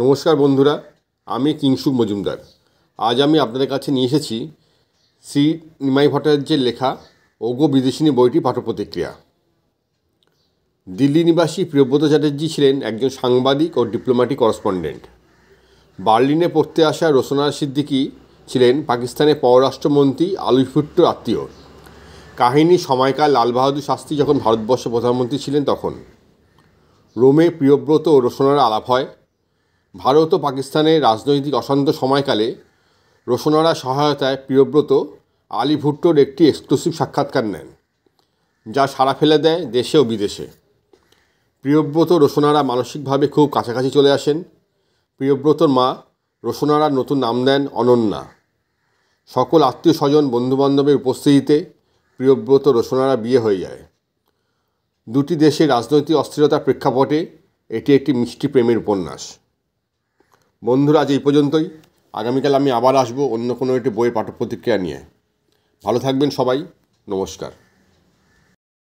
নমস্কার বন্ধুরা আমি কিংসুক মজুমদার আজ আমি আপনাদের কাছে নিয়ে এসেছি শ্রী নিমাই ভট্টাচার্যের লেখা ওগো বিদেশিনী বইটি পাঠপ্রতিক্রিয়া দিল্লি নিবাসী প্রিয়ব্রত চ্যাটার্জি ছিলেন একজন সাংবাদিক ও ডিপ্লোম্যাটিক করসপন্ডেন্ট বার্লিনে পড়তে আসা রোসনা সিদ্দিকি ছিলেন পাকিস্তানের পররাষ্ট্রমন্ত্রী আলুভুট্ট আত্মীয় কাহিনী সময়কাল লালবাহাদুর শাস্ত্রী যখন ভারতবর্ষের প্রধানমন্ত্রী ছিলেন তখন রোমে প্রিয়ব্রত ও রোসনার আলাপ হয় ভারত ও পাকিস্তানের রাজনৈতিক অশান্ত সময়কালে রোশনারা সহায়তায় প্রিয়ব্রত আলী ভুট্টোর একটি এক্সক্লুসিভ সাক্ষাৎকার নেন যা সাড়া ফেলে দেয় দেশে ও বিদেশে প্রিয়ব্রত রোশনারা মানসিকভাবে খুব কাছাকাছি চলে আসেন প্রিয়ব্রতর মা রোশনারার নতুন নাম দেন অনন্যা সকল আত্মীয় স্বজন বন্ধুবান্ধবের উপস্থিতিতে প্রিয়ব্রত রোশনারা বিয়ে হয়ে যায় দুটি দেশের রাজনৈতিক অস্থিরতার প্রেক্ষাপটে এটি একটি মিষ্টি প্রেমের উপন্যাস বন্ধুরা আজ এই পর্যন্তই আগামীকাল আমি আবার আসব অন্য কোনো একটি বইয়ের পাঠক প্রতিক্রিয়া নিয়ে ভালো থাকবেন সবাই নমস্কার